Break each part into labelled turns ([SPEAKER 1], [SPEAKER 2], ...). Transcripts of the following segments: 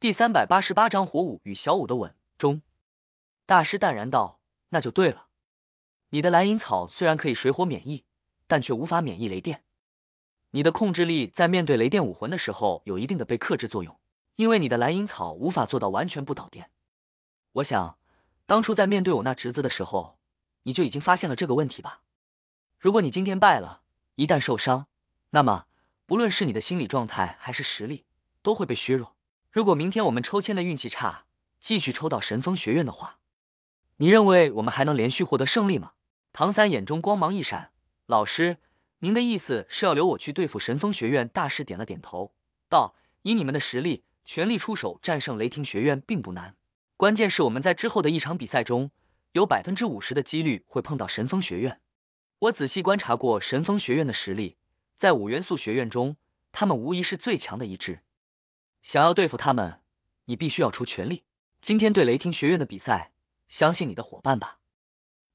[SPEAKER 1] 第三百八十八章火舞与小舞的吻中，大师淡然道：“那就对了。你的蓝银草虽然可以水火免疫，但却无法免疫雷电。你的控制力在面对雷电武魂的时候有一定的被克制作用，因为你的蓝银草无法做到完全不导电。我想，当初在面对我那侄子的时候，你就已经发现了这个问题吧？如果你今天败了，一旦受伤，那么不论是你的心理状态还是实力，都会被削弱。”如果明天我们抽签的运气差，继续抽到神风学院的话，你认为我们还能连续获得胜利吗？唐三眼中光芒一闪，老师，您的意思是要留我去对付神风学院？大师点了点头，道：“以你们的实力，全力出手战胜雷霆学院并不难，关键是我们在之后的一场比赛中，有百分之五十的几率会碰到神风学院。我仔细观察过神风学院的实力，在五元素学院中，他们无疑是最强的一支。”想要对付他们，你必须要出全力。今天对雷霆学院的比赛，相信你的伙伴吧。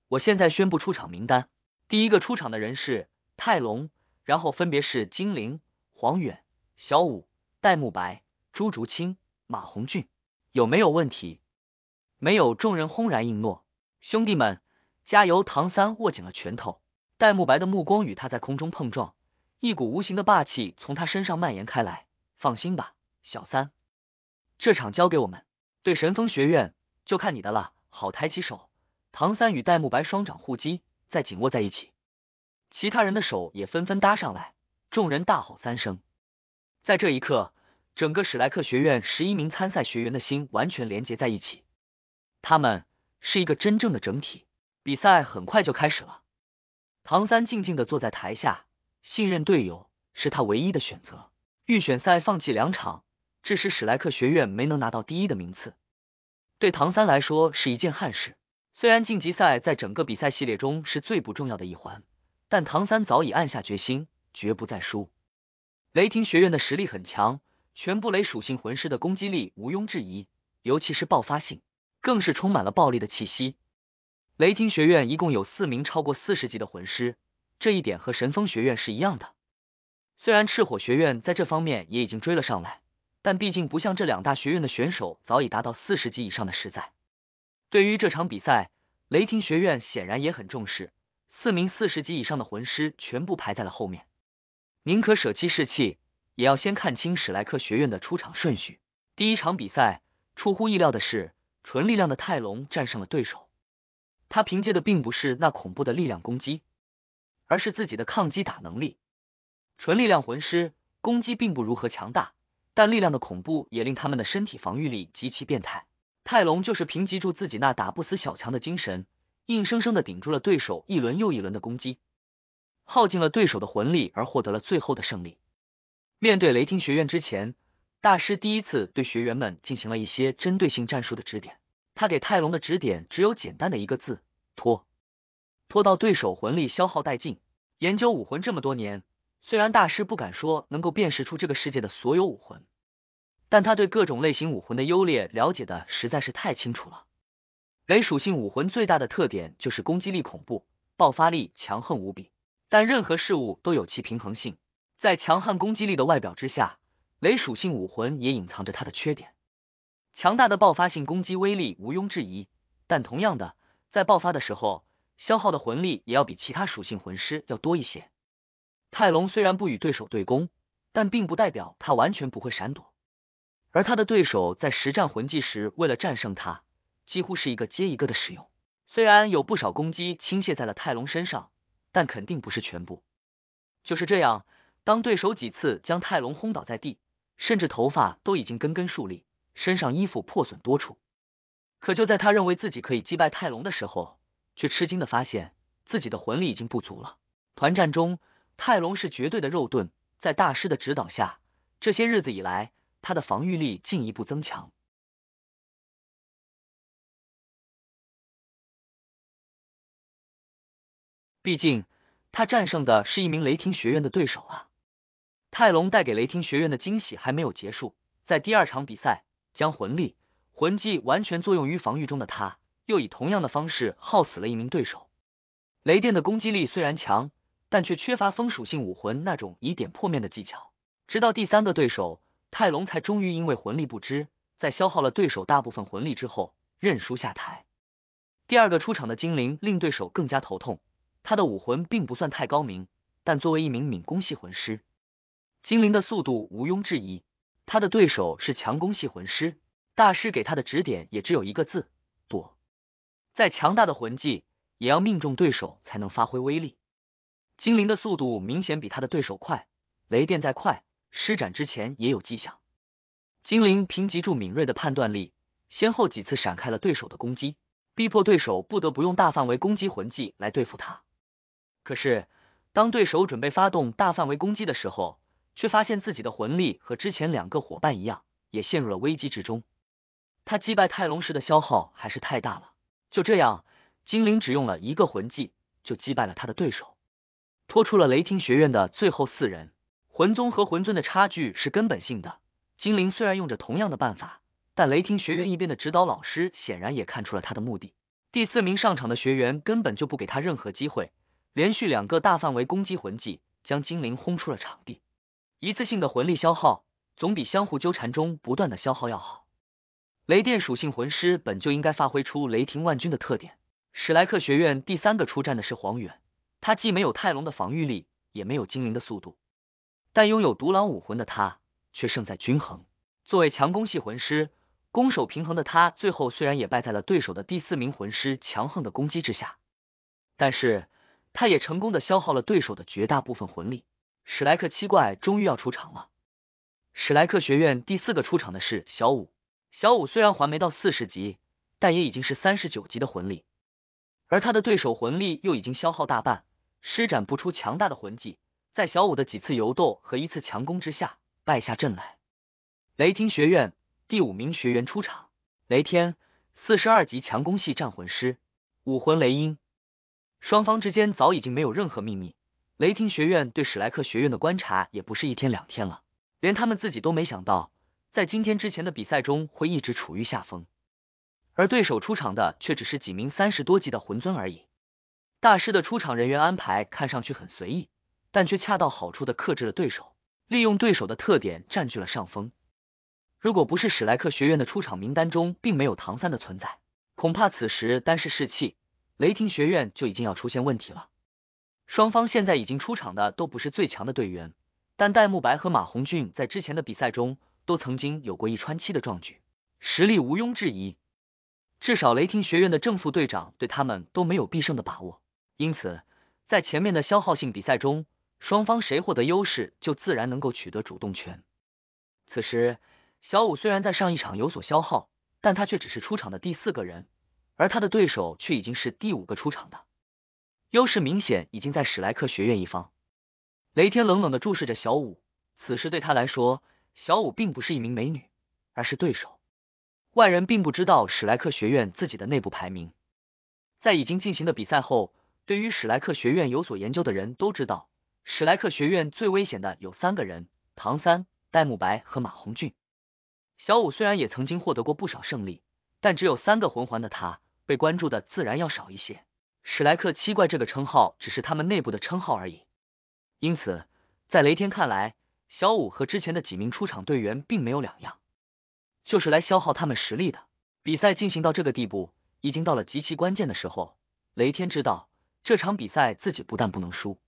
[SPEAKER 1] 我现在宣布出场名单，第一个出场的人是泰隆，然后分别是金灵、黄远、小五、戴沐白、朱竹清、马红俊。有没有问题？没有。众人轰然应诺。兄弟们，加油！唐三握紧了拳头，戴沐白的目光与他在空中碰撞，一股无形的霸气从他身上蔓延开来。放心吧。小三，这场交给我们，对神风学院就看你的了。好，抬起手，唐三与戴沐白双掌互击，再紧握在一起，其他人的手也纷纷搭上来，众人大吼三声。在这一刻，整个史莱克学院十一名参赛学员的心完全连接在一起，他们是一个真正的整体。比赛很快就开始了，唐三静静的坐在台下，信任队友是他唯一的选择。预选赛放弃两场。致使史莱克学院没能拿到第一的名次，对唐三来说是一件憾事。虽然晋级赛在整个比赛系列中是最不重要的一环，但唐三早已暗下决心，绝不再输。雷霆学院的实力很强，全部雷属性魂师的攻击力毋庸置疑，尤其是爆发性，更是充满了暴力的气息。雷霆学院一共有四名超过四十级的魂师，这一点和神风学院是一样的。虽然赤火学院在这方面也已经追了上来。但毕竟不像这两大学院的选手早已达到四十级以上的实在，对于这场比赛，雷霆学院显然也很重视。四名四十级以上的魂师全部排在了后面，宁可舍弃士气，也要先看清史莱克学院的出场顺序。第一场比赛，出乎意料的是，纯力量的泰隆战胜了对手。他凭借的并不是那恐怖的力量攻击，而是自己的抗击打能力。纯力量魂师攻击并不如何强大。但力量的恐怖也令他们的身体防御力极其变态。泰隆就是凭借住自己那打不死小强的精神，硬生生的顶住了对手一轮又一轮的攻击，耗尽了对手的魂力而获得了最后的胜利。面对雷霆学院之前，大师第一次对学员们进行了一些针对性战术的指点。他给泰隆的指点只有简单的一个字：拖，拖到对手魂力消耗殆尽。研究武魂这么多年。虽然大师不敢说能够辨识出这个世界的所有武魂，但他对各种类型武魂的优劣了解的实在是太清楚了。雷属性武魂最大的特点就是攻击力恐怖，爆发力强横无比。但任何事物都有其平衡性，在强悍攻击力的外表之下，雷属性武魂也隐藏着它的缺点。强大的爆发性攻击威力毋庸置疑，但同样的，在爆发的时候消耗的魂力也要比其他属性魂师要多一些。泰隆虽然不与对手对攻，但并不代表他完全不会闪躲。而他的对手在实战魂技时，为了战胜他，几乎是一个接一个的使用。虽然有不少攻击倾泻在了泰隆身上，但肯定不是全部。就是这样，当对手几次将泰隆轰倒在地，甚至头发都已经根根竖立，身上衣服破损多处，可就在他认为自己可以击败泰隆的时候，却吃惊的发现自己的魂力已经不足了。团战中。泰隆是绝对的肉盾，在大师的指导下，这些日子以来，他的防御力进一步增强。毕竟，他战胜的是一名雷霆学院的对手啊！泰隆带给雷霆学院的惊喜还没有结束，在第二场比赛，将魂力、魂技完全作用于防御中的他，又以同样的方式耗死了一名对手。雷电的攻击力虽然强。但却缺乏风属性武魂那种以点破面的技巧。直到第三个对手泰隆才终于因为魂力不支，在消耗了对手大部分魂力之后认输下台。第二个出场的精灵令对手更加头痛。他的武魂并不算太高明，但作为一名敏攻系魂师，精灵的速度毋庸置疑。他的对手是强攻系魂师，大师给他的指点也只有一个字：躲。再强大的魂技，也要命中对手才能发挥威力。精灵的速度明显比他的对手快，雷电再快，施展之前也有迹象。精灵凭极住敏锐的判断力，先后几次闪开了对手的攻击，逼迫对手不得不用大范围攻击魂技来对付他。可是，当对手准备发动大范围攻击的时候，却发现自己的魂力和之前两个伙伴一样，也陷入了危机之中。他击败泰隆时的消耗还是太大了。就这样，精灵只用了一个魂技就击败了他的对手。拖出了雷霆学院的最后四人，魂宗和魂尊的差距是根本性的。精灵虽然用着同样的办法，但雷霆学院一边的指导老师显然也看出了他的目的。第四名上场的学员根本就不给他任何机会，连续两个大范围攻击魂技将精灵轰出了场地。一次性的魂力消耗总比相互纠缠中不断的消耗要好。雷电属性魂师本就应该发挥出雷霆万钧的特点。史莱克学院第三个出战的是黄远。他既没有泰隆的防御力，也没有精灵的速度，但拥有独狼武魂的他却胜在均衡。作为强攻系魂师，攻守平衡的他，最后虽然也败在了对手的第四名魂师强横的攻击之下，但是他也成功的消耗了对手的绝大部分魂力。史莱克七怪终于要出场了。史莱克学院第四个出场的是小五。小五虽然还没到四十级，但也已经是三十九级的魂力，而他的对手魂力又已经消耗大半。施展不出强大的魂技，在小五的几次游斗和一次强攻之下败下阵来。雷霆学院第五名学员出场，雷天，四十二级强攻系战魂师，武魂雷鹰。双方之间早已经没有任何秘密。雷霆学院对史莱克学院的观察也不是一天两天了，连他们自己都没想到，在今天之前的比赛中会一直处于下风，而对手出场的却只是几名三十多级的魂尊而已。大师的出场人员安排看上去很随意，但却恰到好处的克制了对手，利用对手的特点占据了上风。如果不是史莱克学院的出场名单中并没有唐三的存在，恐怕此时单是士气，雷霆学院就已经要出现问题了。双方现在已经出场的都不是最强的队员，但戴沐白和马红俊在之前的比赛中都曾经有过一穿七的壮举，实力毋庸置疑。至少雷霆学院的正副队长对他们都没有必胜的把握。因此，在前面的消耗性比赛中，双方谁获得优势，就自然能够取得主动权。此时，小五虽然在上一场有所消耗，但他却只是出场的第四个人，而他的对手却已经是第五个出场的，优势明显已经在史莱克学院一方。雷天冷冷的注视着小五，此时对他来说，小五并不是一名美女，而是对手。外人并不知道史莱克学院自己的内部排名，在已经进行的比赛后。对于史莱克学院有所研究的人都知道，史莱克学院最危险的有三个人：唐三、戴沐白和马红俊。小五虽然也曾经获得过不少胜利，但只有三个魂环的他，被关注的自然要少一些。史莱克七怪这个称号只是他们内部的称号而已，因此，在雷天看来，小五和之前的几名出场队员并没有两样，就是来消耗他们实力的。比赛进行到这个地步，已经到了极其关键的时候，雷天知道。这场比赛自己不但不能输，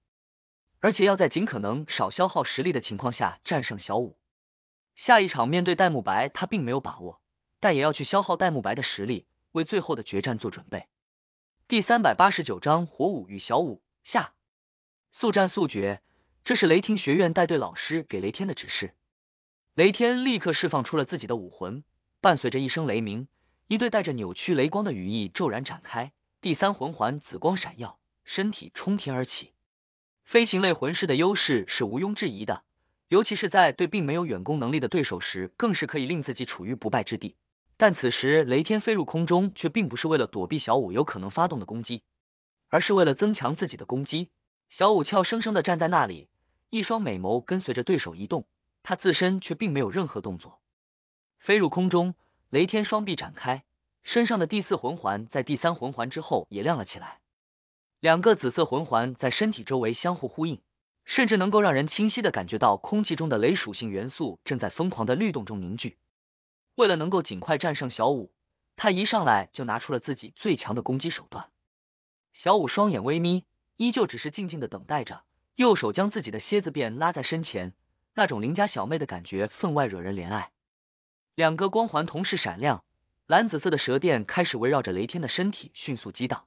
[SPEAKER 1] 而且要在尽可能少消耗实力的情况下战胜小五。下一场面对戴沐白，他并没有把握，但也要去消耗戴沐白的实力，为最后的决战做准备。第三百八十九章：火舞与小舞下，速战速决，这是雷霆学院带队老师给雷天的指示。雷天立刻释放出了自己的武魂，伴随着一声雷鸣，一对带着扭曲雷光的羽翼骤然展开，第三魂环紫光闪耀。身体冲天而起，飞行类魂师的优势是毋庸置疑的，尤其是在对并没有远攻能力的对手时，更是可以令自己处于不败之地。但此时雷天飞入空中，却并不是为了躲避小五有可能发动的攻击，而是为了增强自己的攻击。小五俏生生的站在那里，一双美眸跟随着对手移动，他自身却并没有任何动作。飞入空中，雷天双臂展开，身上的第四魂环在第三魂环之后也亮了起来。两个紫色魂环在身体周围相互呼应，甚至能够让人清晰的感觉到空气中的雷属性元素正在疯狂的律动中凝聚。为了能够尽快战胜小五，他一上来就拿出了自己最强的攻击手段。小五双眼微眯，依旧只是静静的等待着，右手将自己的蝎子辫拉在身前，那种邻家小妹的感觉分外惹人怜爱。两个光环同时闪亮，蓝紫色的蛇电开始围绕着雷天的身体迅速激荡。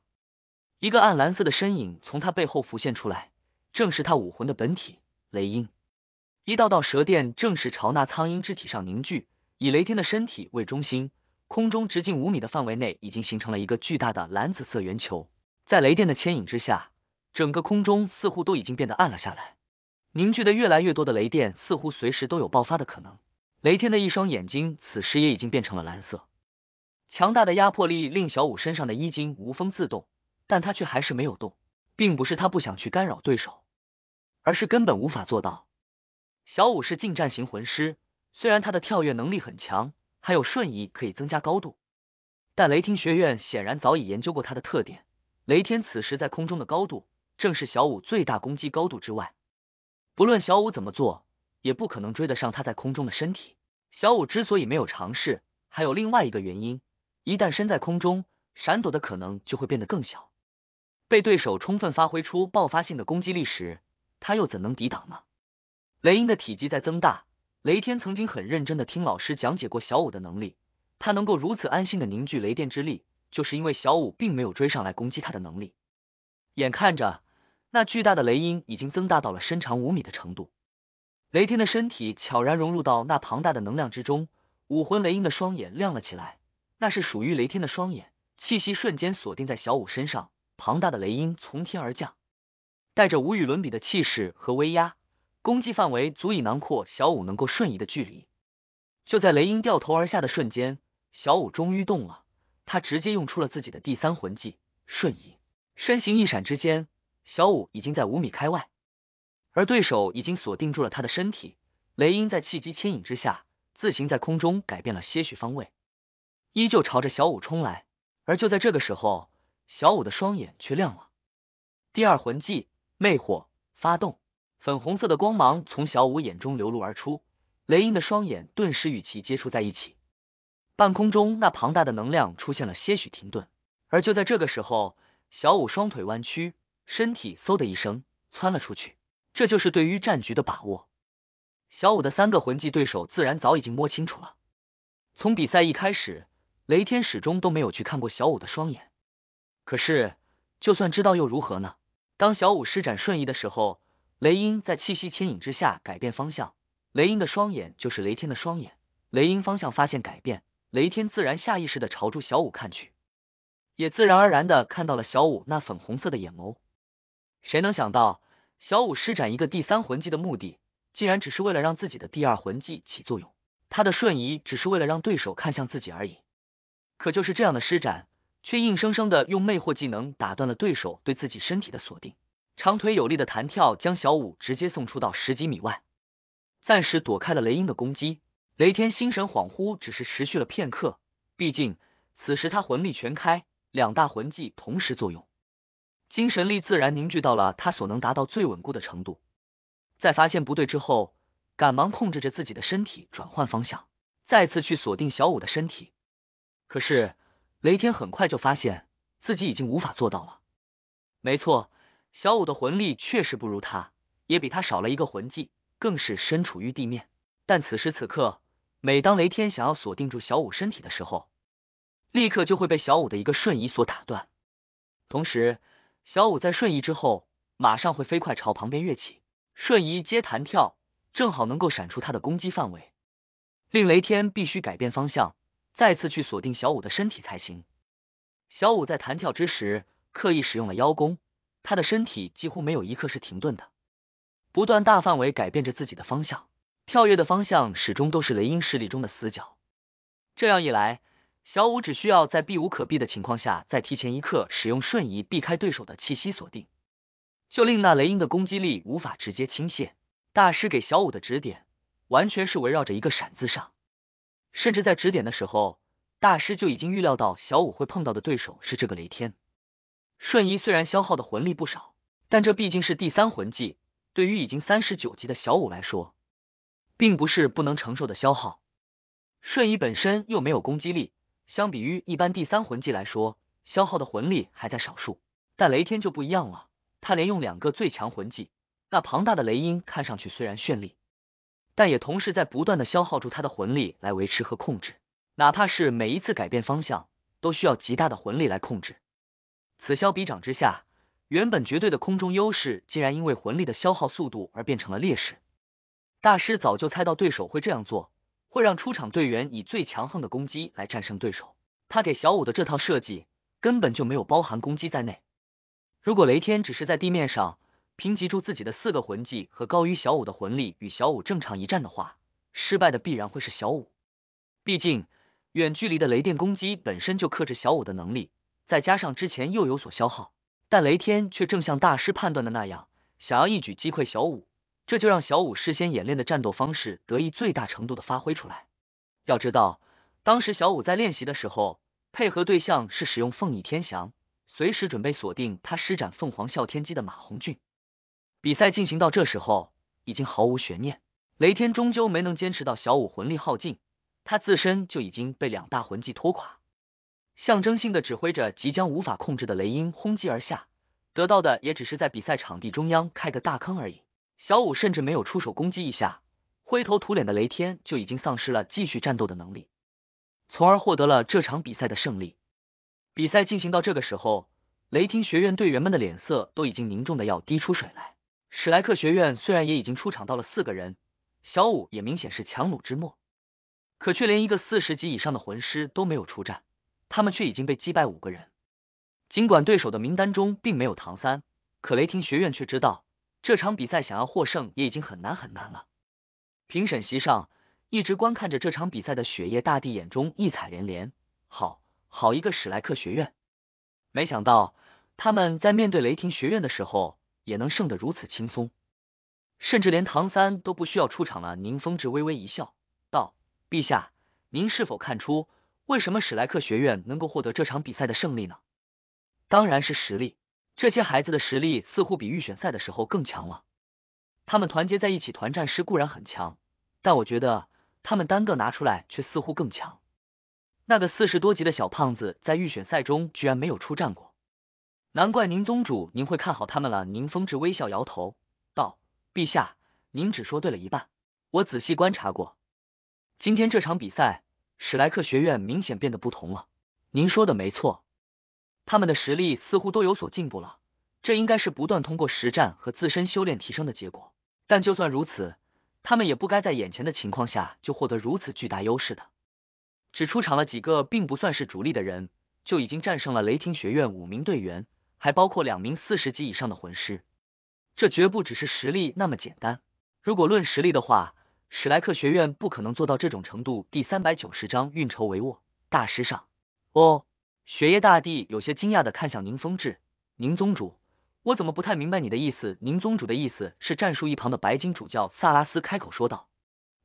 [SPEAKER 1] 一个暗蓝色的身影从他背后浮现出来，正是他武魂的本体雷鹰。一道道蛇电正是朝那苍鹰肢体上凝聚，以雷天的身体为中心，空中直径五米的范围内已经形成了一个巨大的蓝紫色圆球。在雷电的牵引之下，整个空中似乎都已经变得暗了下来。凝聚的越来越多的雷电，似乎随时都有爆发的可能。雷天的一双眼睛此时也已经变成了蓝色。强大的压迫力令小五身上的衣襟无风自动。但他却还是没有动，并不是他不想去干扰对手，而是根本无法做到。小五是近战型魂师，虽然他的跳跃能力很强，还有瞬移可以增加高度，但雷霆学院显然早已研究过他的特点。雷天此时在空中的高度，正是小五最大攻击高度之外，不论小五怎么做，也不可能追得上他在空中的身体。小五之所以没有尝试，还有另外一个原因：一旦身在空中，闪躲的可能就会变得更小。被对手充分发挥出爆发性的攻击力时，他又怎能抵挡呢？雷音的体积在增大。雷天曾经很认真的听老师讲解过小五的能力，他能够如此安心的凝聚雷电之力，就是因为小五并没有追上来攻击他的能力。眼看着那巨大的雷音已经增大到了身长五米的程度，雷天的身体悄然融入到那庞大的能量之中。武魂雷音的双眼亮了起来，那是属于雷天的双眼，气息瞬间锁定在小五身上。庞大的雷音从天而降，带着无与伦比的气势和威压，攻击范围足以囊括小五能够瞬移的距离。就在雷音掉头而下的瞬间，小五终于动了，他直接用出了自己的第三魂技——瞬移，身形一闪之间，小五已经在五米开外，而对手已经锁定住了他的身体。雷音在气机牵引之下，自行在空中改变了些许方位，依旧朝着小五冲来。而就在这个时候，小五的双眼却亮了，第二魂技魅惑发动，粉红色的光芒从小五眼中流露而出，雷音的双眼顿时与其接触在一起，半空中那庞大的能量出现了些许停顿，而就在这个时候，小五双腿弯曲，身体嗖的一声窜了出去，这就是对于战局的把握。小五的三个魂技，对手自然早已经摸清楚了。从比赛一开始，雷天始终都没有去看过小五的双眼。可是，就算知道又如何呢？当小舞施展瞬移的时候，雷音在气息牵引之下改变方向。雷音的双眼就是雷天的双眼。雷音方向发现改变，雷天自然下意识的朝住小舞看去，也自然而然的看到了小舞那粉红色的眼眸。谁能想到，小舞施展一个第三魂技的目的，竟然只是为了让自己的第二魂技起作用。他的瞬移只是为了让对手看向自己而已。可就是这样的施展。却硬生生的用魅惑技能打断了对手对自己身体的锁定，长腿有力的弹跳将小五直接送出到十几米外，暂时躲开了雷音的攻击。雷天心神恍惚只是持续了片刻，毕竟此时他魂力全开，两大魂技同时作用，精神力自然凝聚到了他所能达到最稳固的程度。在发现不对之后，赶忙控制着自己的身体转换方向，再次去锁定小五的身体，可是。雷天很快就发现自己已经无法做到了。没错，小五的魂力确实不如他，也比他少了一个魂技，更是身处于地面。但此时此刻，每当雷天想要锁定住小五身体的时候，立刻就会被小五的一个瞬移所打断。同时，小五在瞬移之后，马上会飞快朝旁边跃起，瞬移接弹跳，正好能够闪出他的攻击范围，令雷天必须改变方向。再次去锁定小五的身体才行。小五在弹跳之时，刻意使用了腰功，他的身体几乎没有一刻是停顿的，不断大范围改变着自己的方向，跳跃的方向始终都是雷音势力中的死角。这样一来，小五只需要在避无可避的情况下，再提前一刻使用瞬移避开对手的气息锁定，就令那雷音的攻击力无法直接倾泻。大师给小五的指点，完全是围绕着一个“闪”字上。甚至在指点的时候，大师就已经预料到小五会碰到的对手是这个雷天。瞬移虽然消耗的魂力不少，但这毕竟是第三魂技，对于已经三十九级的小五来说，并不是不能承受的消耗。瞬移本身又没有攻击力，相比于一般第三魂技来说，消耗的魂力还在少数。但雷天就不一样了，他连用两个最强魂技，那庞大的雷音看上去虽然绚丽。但也同时在不断的消耗住他的魂力来维持和控制，哪怕是每一次改变方向都需要极大的魂力来控制。此消彼长之下，原本绝对的空中优势竟然因为魂力的消耗速度而变成了劣势。大师早就猜到对手会这样做，会让出场队员以最强横的攻击来战胜对手。他给小五的这套设计根本就没有包含攻击在内。如果雷天只是在地面上。凭集住自己的四个魂技和高于小五的魂力，与小五正常一战的话，失败的必然会是小五。毕竟远距离的雷电攻击本身就克制小五的能力，再加上之前又有所消耗，但雷天却正像大师判断的那样，想要一举击溃小五，这就让小五事先演练的战斗方式得以最大程度的发挥出来。要知道，当时小五在练习的时候，配合对象是使用凤翼天翔，随时准备锁定他施展凤凰啸天机的马红俊。比赛进行到这时候，已经毫无悬念。雷天终究没能坚持到小舞魂力耗尽，他自身就已经被两大魂技拖垮，象征性的指挥着即将无法控制的雷鹰轰击而下，得到的也只是在比赛场地中央开个大坑而已。小舞甚至没有出手攻击一下，灰头土脸的雷天就已经丧失了继续战斗的能力，从而获得了这场比赛的胜利。比赛进行到这个时候，雷霆学院队员们的脸色都已经凝重的要滴出水来。史莱克学院虽然也已经出场到了四个人，小五也明显是强弩之末，可却连一个四十级以上的魂师都没有出战，他们却已经被击败五个人。尽管对手的名单中并没有唐三，可雷霆学院却知道这场比赛想要获胜也已经很难很难了。评审席上一直观看着这场比赛的雪夜大帝眼中异彩连连，好，好一个史莱克学院！没想到他们在面对雷霆学院的时候。也能胜得如此轻松，甚至连唐三都不需要出场了。宁风致微微一笑，道：“陛下，您是否看出为什么史莱克学院能够获得这场比赛的胜利呢？”“当然是实力，这些孩子的实力似乎比预选赛的时候更强了。他们团结在一起团战时固然很强，但我觉得他们单个拿出来却似乎更强。那个四十多级的小胖子在预选赛中居然没有出战过。”难怪宁宗主您会看好他们了。宁风致微笑摇头道：“陛下，您只说对了一半。我仔细观察过，今天这场比赛，史莱克学院明显变得不同了。您说的没错，他们的实力似乎都有所进步了。这应该是不断通过实战和自身修炼提升的结果。但就算如此，他们也不该在眼前的情况下就获得如此巨大优势的。只出场了几个并不算是主力的人，就已经战胜了雷霆学院五名队员。”还包括两名四十级以上的魂师，这绝不只是实力那么简单。如果论实力的话，史莱克学院不可能做到这种程度。第三百九十章运筹帷幄，大师上。哦，雪夜大帝有些惊讶的看向宁风致，宁宗主，我怎么不太明白你的意思？宁宗主的意思是战术？一旁的白金主教萨拉斯开口说道：“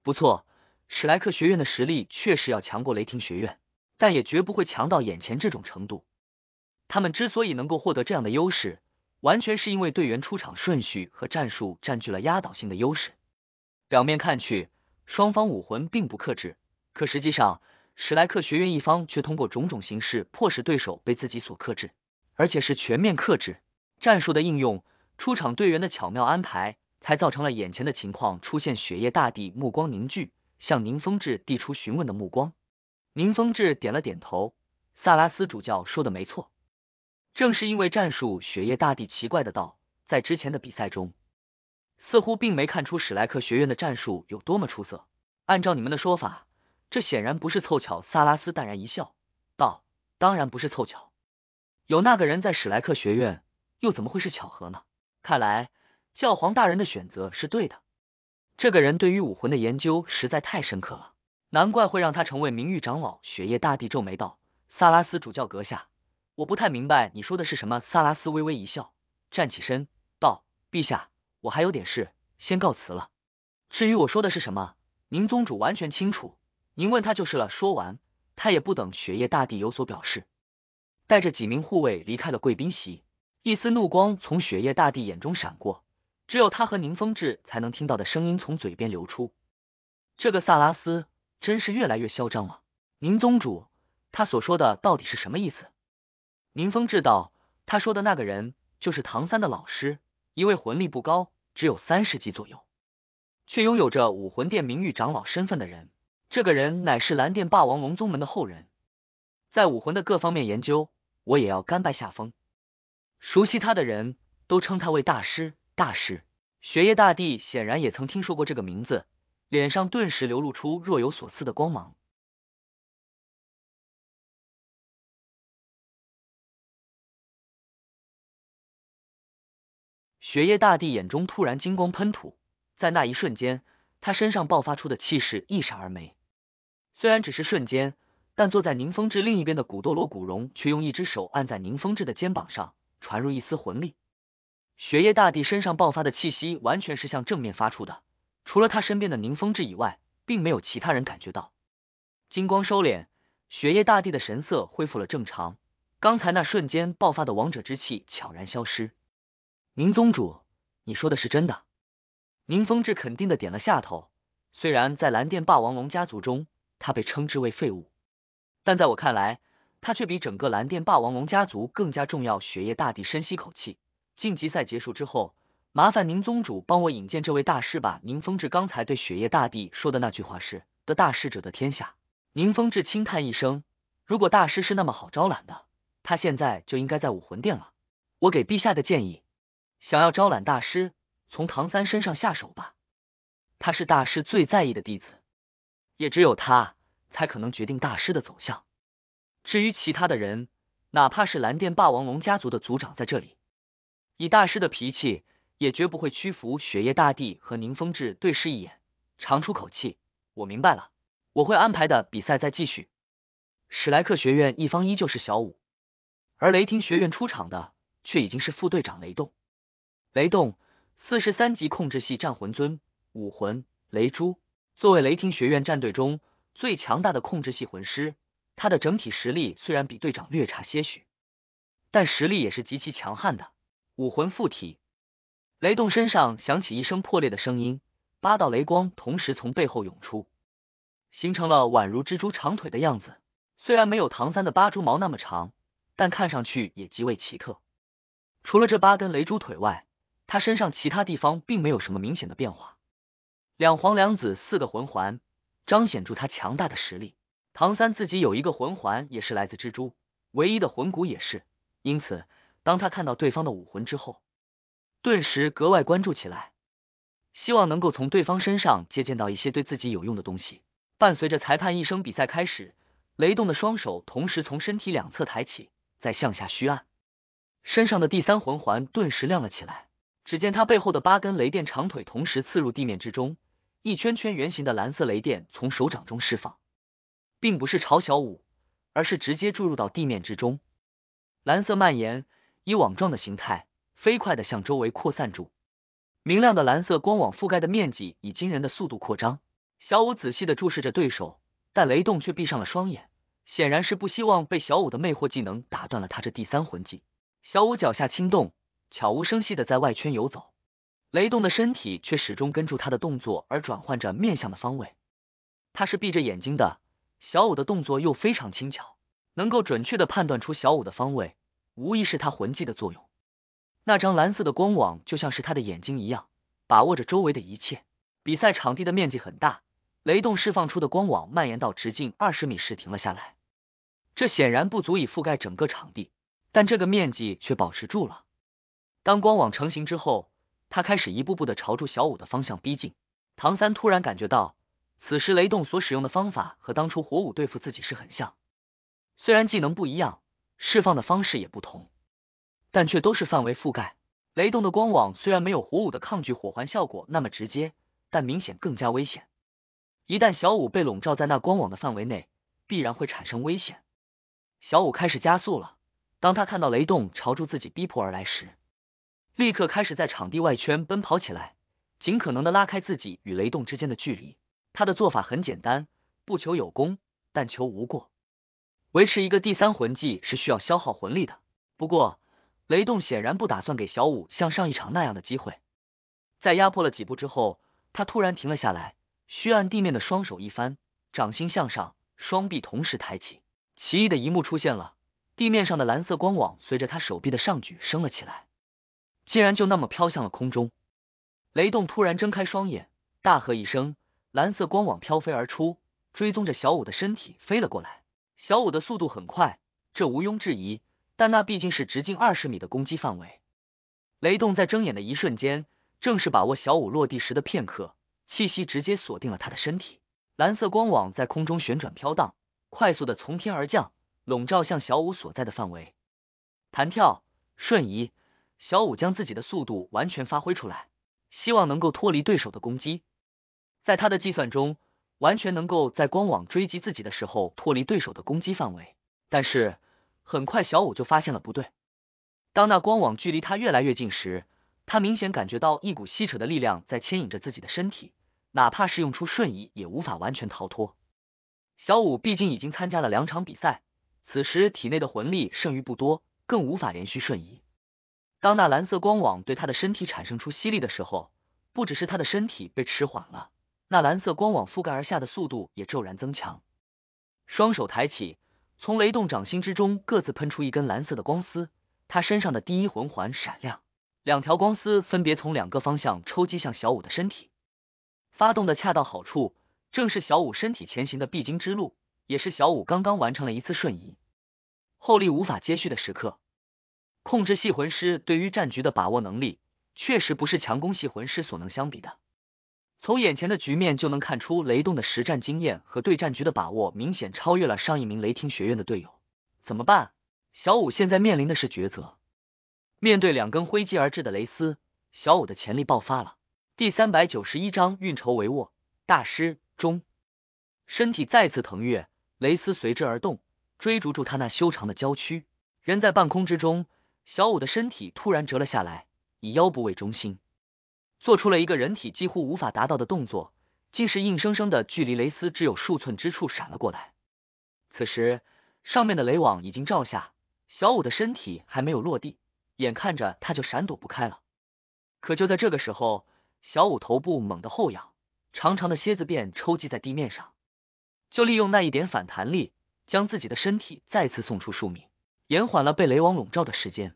[SPEAKER 1] 不错，史莱克学院的实力确实要强过雷霆学院，但也绝不会强到眼前这种程度。”他们之所以能够获得这样的优势，完全是因为队员出场顺序和战术占据了压倒性的优势。表面看去，双方武魂并不克制，可实际上，史莱克学院一方却通过种种形式迫使对手被自己所克制，而且是全面克制。战术的应用、出场队员的巧妙安排，才造成了眼前的情况。出现雪夜大帝目光凝聚，向宁风致递出询问的目光。宁风致点了点头，萨拉斯主教说的没错。正是因为战术，雪夜大帝奇怪的道，在之前的比赛中，似乎并没看出史莱克学院的战术有多么出色。按照你们的说法，这显然不是凑巧。萨拉斯淡然一笑，道：“当然不是凑巧，有那个人在史莱克学院，又怎么会是巧合呢？”看来教皇大人的选择是对的，这个人对于武魂的研究实在太深刻了，难怪会让他成为名誉长老。雪夜大帝皱眉道：“萨拉斯主教阁下。”我不太明白你说的是什么。萨拉斯微微一笑，站起身道：“陛下，我还有点事，先告辞了。至于我说的是什么，宁宗主完全清楚，您问他就是了。”说完，他也不等雪夜大帝有所表示，带着几名护卫离开了贵宾席。一丝怒光从雪夜大帝眼中闪过，只有他和宁风致才能听到的声音从嘴边流出。这个萨拉斯真是越来越嚣张了。宁宗主，他所说的到底是什么意思？宁风知道，他说的那个人就是唐三的老师，一位魂力不高，只有三十级左右，却拥有着武魂殿名誉长老身份的人。这个人乃是蓝电霸王龙宗门的后人，在武魂的各方面研究，我也要甘拜下风。熟悉他的人都称他为大师。大师，雪夜大帝显然也曾听说过这个名字，脸上顿时流露出若有所思的光芒。雪夜大帝眼中突然金光喷吐，在那一瞬间，他身上爆发出的气势一闪而没。虽然只是瞬间，但坐在宁风致另一边的古斗罗古荣却用一只手按在宁风致的肩膀上，传入一丝魂力。雪夜大帝身上爆发的气息完全是向正面发出的，除了他身边的宁风致以外，并没有其他人感觉到。金光收敛，雪夜大帝的神色恢复了正常，刚才那瞬间爆发的王者之气悄然消失。宁宗主，你说的是真的？宁风致肯定的点了下头。虽然在蓝电霸王龙家族中，他被称之为废物，但在我看来，他却比整个蓝电霸王龙家族更加重要。雪夜大帝深吸口气，晋级赛结束之后，麻烦宁宗主帮我引荐这位大师吧。宁风致刚才对雪夜大帝说的那句话是：“得大师者得天下。”宁风致轻叹一声：“如果大师是那么好招揽的，他现在就应该在武魂殿了。”我给陛下的建议。想要招揽大师，从唐三身上下手吧。他是大师最在意的弟子，也只有他才可能决定大师的走向。至于其他的人，哪怕是蓝电霸王龙家族的族长，在这里，以大师的脾气，也绝不会屈服。雪夜大帝和宁风致对视一眼，长出口气：“我明白了，我会安排的。”比赛在继续。史莱克学院一方依旧是小五，而雷霆学院出场的却已经是副队长雷动。雷动，四十三级控制系战魂尊，武魂雷珠。作为雷霆学院战队中最强大的控制系魂师，他的整体实力虽然比队长略差些许，但实力也是极其强悍的。武魂附体，雷动身上响起一声破裂的声音，八道雷光同时从背后涌出，形成了宛如蜘蛛长腿的样子。虽然没有唐三的八蛛毛那么长，但看上去也极为奇特。除了这八根雷珠腿外，他身上其他地方并没有什么明显的变化，两黄两紫四个魂环彰显出他强大的实力。唐三自己有一个魂环，也是来自蜘蛛，唯一的魂骨也是。因此，当他看到对方的武魂之后，顿时格外关注起来，希望能够从对方身上接见到一些对自己有用的东西。伴随着裁判一声比赛开始，雷动的双手同时从身体两侧抬起，再向下虚按，身上的第三魂环顿时亮了起来。只见他背后的八根雷电长腿同时刺入地面之中，一圈圈圆形的蓝色雷电从手掌中释放，并不是朝小五，而是直接注入到地面之中。蓝色蔓延以网状的形态，飞快的向周围扩散住。明亮的蓝色光网覆盖的面积以惊人的速度扩张。小五仔细的注视着对手，但雷动却闭上了双眼，显然是不希望被小五的魅惑技能打断了他这第三魂技。小五脚下轻动。悄无声息的在外圈游走，雷动的身体却始终跟住他的动作而转换着面向的方位。他是闭着眼睛的，小五的动作又非常轻巧，能够准确的判断出小五的方位，无疑是他魂技的作用。那张蓝色的光网就像是他的眼睛一样，把握着周围的一切。比赛场地的面积很大，雷动释放出的光网蔓延到直径二十米时停了下来。这显然不足以覆盖整个场地，但这个面积却保持住了。当光网成型之后，他开始一步步的朝住小五的方向逼近。唐三突然感觉到，此时雷动所使用的方法和当初火舞对付自己是很像，虽然技能不一样，释放的方式也不同，但却都是范围覆盖。雷动的光网虽然没有火舞的抗拒火环效果那么直接，但明显更加危险。一旦小五被笼罩在那光网的范围内，必然会产生危险。小五开始加速了，当他看到雷动朝住自己逼迫而来时。立刻开始在场地外圈奔跑起来，尽可能的拉开自己与雷动之间的距离。他的做法很简单，不求有功，但求无过。维持一个第三魂技是需要消耗魂力的，不过雷动显然不打算给小五像上一场那样的机会。在压迫了几步之后，他突然停了下来，虚按地面的双手一翻，掌心向上，双臂同时抬起。奇异的一幕出现了，地面上的蓝色光网随着他手臂的上举升了起来。竟然就那么飘向了空中，雷动突然睁开双眼，大喝一声，蓝色光网飘飞而出，追踪着小五的身体飞了过来。小五的速度很快，这毋庸置疑，但那毕竟是直径二十米的攻击范围。雷动在睁眼的一瞬间，正是把握小五落地时的片刻，气息直接锁定了他的身体。蓝色光网在空中旋转飘荡，快速的从天而降，笼罩向小五所在的范围。弹跳，瞬移。小五将自己的速度完全发挥出来，希望能够脱离对手的攻击。在他的计算中，完全能够在光网追击自己的时候脱离对手的攻击范围。但是很快，小五就发现了不对。当那光网距离他越来越近时，他明显感觉到一股吸扯的力量在牵引着自己的身体，哪怕是用出瞬移也无法完全逃脱。小五毕竟已经参加了两场比赛，此时体内的魂力剩余不多，更无法连续瞬移。当那蓝色光网对他的身体产生出吸力的时候，不只是他的身体被迟缓了，那蓝色光网覆盖而下的速度也骤然增强。双手抬起，从雷动掌心之中各自喷出一根蓝色的光丝，他身上的第一魂环闪亮，两条光丝分别从两个方向抽击向小五的身体，发动的恰到好处，正是小五身体前行的必经之路，也是小五刚刚完成了一次瞬移后力无法接续的时刻。控制系魂师对于战局的把握能力，确实不是强攻系魂师所能相比的。从眼前的局面就能看出，雷动的实战经验和对战局的把握明显超越了上一名雷霆学院的队友。怎么办？小五现在面临的是抉择。面对两根挥击而至的雷丝，小五的潜力爆发了。第三百九十一章运筹帷幄大师中，身体再次腾跃，雷丝随之而动，追逐住他那修长的娇躯，人在半空之中。小五的身体突然折了下来，以腰部为中心，做出了一个人体几乎无法达到的动作，竟是硬生生的，距离蕾丝只有数寸之处闪了过来。此时，上面的雷网已经罩下，小五的身体还没有落地，眼看着他就闪躲不开了。可就在这个时候，小五头部猛地后仰，长长的蝎子辫抽击在地面上，就利用那一点反弹力，将自己的身体再次送出数米。延缓了被雷网笼罩的时间，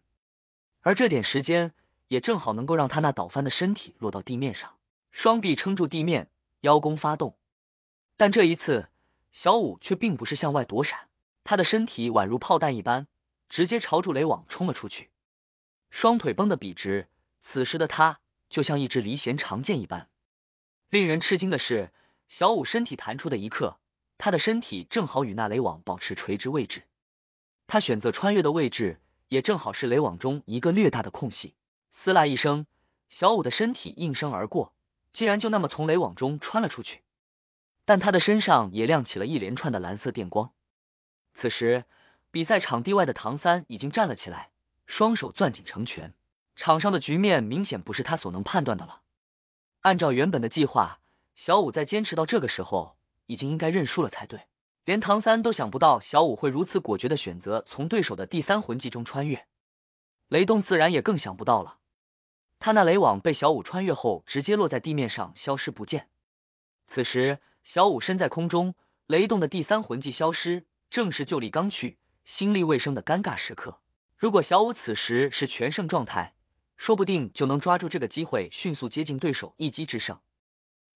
[SPEAKER 1] 而这点时间也正好能够让他那倒翻的身体落到地面上，双臂撑住地面，腰弓发动。但这一次，小五却并不是向外躲闪，他的身体宛如炮弹一般，直接朝住雷网冲了出去，双腿绷得笔直。此时的他就像一支离弦长箭一般。令人吃惊的是，小五身体弹出的一刻，他的身体正好与那雷网保持垂直位置。他选择穿越的位置也正好是雷网中一个略大的空隙，撕拉一声，小五的身体应声而过，竟然就那么从雷网中穿了出去。但他的身上也亮起了一连串的蓝色电光。此时，比赛场地外的唐三已经站了起来，双手攥紧成拳。场上的局面明显不是他所能判断的了。按照原本的计划，小五在坚持到这个时候，已经应该认输了才对。连唐三都想不到小五会如此果决的选择从对手的第三魂技中穿越，雷动自然也更想不到了。他那雷网被小五穿越后直接落在地面上消失不见。此时，小五身在空中，雷动的第三魂技消失，正是旧力刚去，新力未生的尴尬时刻。如果小五此时是全胜状态，说不定就能抓住这个机会迅速接近对手一击制胜。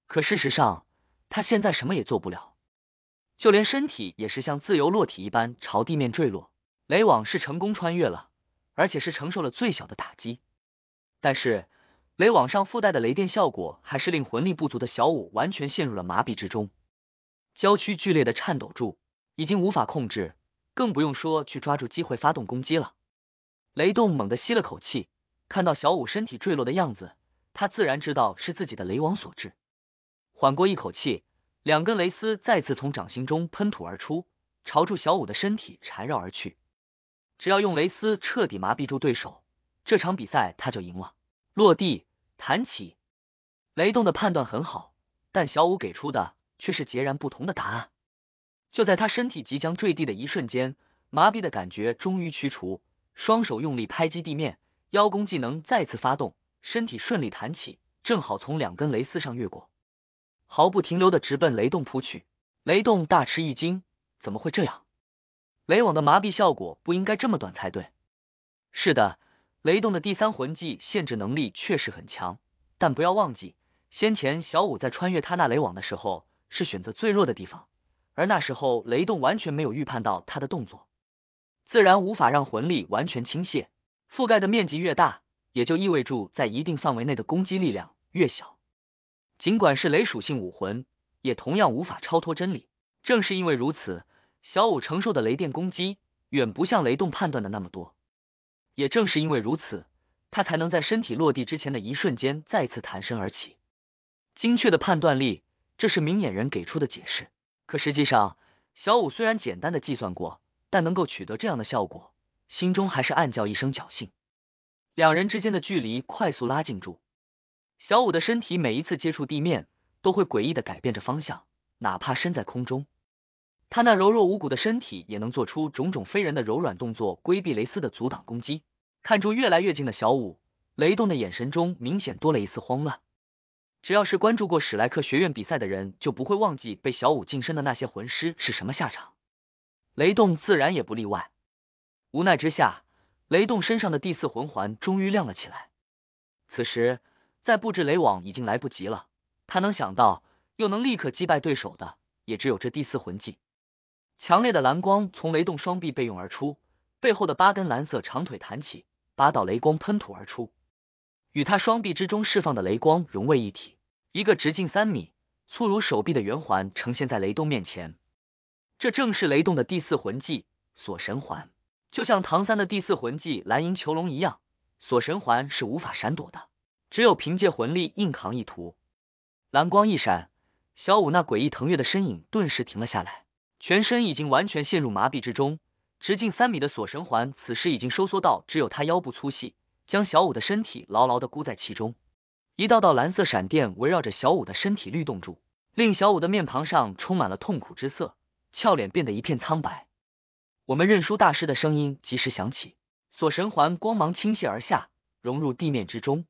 [SPEAKER 1] 可事实上，他现在什么也做不了。就连身体也是像自由落体一般朝地面坠落，雷网是成功穿越了，而且是承受了最小的打击。但是雷网上附带的雷电效果，还是令魂力不足的小五完全陷入了麻痹之中，郊区剧烈的颤抖住，已经无法控制，更不用说去抓住机会发动攻击了。雷动猛地吸了口气，看到小五身体坠落的样子，他自然知道是自己的雷网所致，缓过一口气。两根蕾丝再次从掌心中喷吐而出，朝住小五的身体缠绕而去。只要用蕾丝彻底麻痹住对手，这场比赛他就赢了。落地弹起，雷动的判断很好，但小五给出的却是截然不同的答案。就在他身体即将坠地的一瞬间，麻痹的感觉终于驱除，双手用力拍击地面，腰功技能再次发动，身体顺利弹起，正好从两根蕾丝上越过。毫不停留的直奔雷动扑去，雷动大吃一惊，怎么会这样？雷网的麻痹效果不应该这么短才对。是的，雷动的第三魂技限制能力确实很强，但不要忘记，先前小五在穿越他那雷网的时候，是选择最弱的地方，而那时候雷动完全没有预判到他的动作，自然无法让魂力完全倾泻。覆盖的面积越大，也就意味住在一定范围内的攻击力量越小。尽管是雷属性武魂，也同样无法超脱真理。正是因为如此，小五承受的雷电攻击远不像雷动判断的那么多。也正是因为如此，他才能在身体落地之前的一瞬间再次弹身而起。精确的判断力，这是明眼人给出的解释。可实际上，小五虽然简单的计算过，但能够取得这样的效果，心中还是暗叫一声侥幸。两人之间的距离快速拉近住。小五的身体每一次接触地面，都会诡异的改变着方向，哪怕身在空中，他那柔弱无骨的身体也能做出种种非人的柔软动作，规避雷丝的阻挡攻击。看住越来越近的小五，雷动的眼神中明显多了一丝慌乱。只要是关注过史莱克学院比赛的人，就不会忘记被小五近身的那些魂师是什么下场。雷动自然也不例外。无奈之下，雷动身上的第四魂环终于亮了起来。此时。再布置雷网已经来不及了，他能想到又能立刻击败对手的，也只有这第四魂技。强烈的蓝光从雷动双臂备涌而出，背后的八根蓝色长腿弹起，八道雷光喷吐而出，与他双臂之中释放的雷光融为一体。一个直径三米、粗如手臂的圆环呈现在雷动面前，这正是雷动的第四魂技——锁神环。就像唐三的第四魂技蓝银囚笼一样，锁神环是无法闪躲的。只有凭借魂力硬扛一图，蓝光一闪，小五那诡异腾跃的身影顿时停了下来，全身已经完全陷入麻痹之中。直径三米的锁神环此时已经收缩到只有他腰部粗细，将小五的身体牢牢的箍在其中。一道道蓝色闪电围绕着小五的身体律动住，令小五的面庞上充满了痛苦之色，俏脸变得一片苍白。我们认输大师的声音及时响起，锁神环光芒倾泻而下，融入地面之中。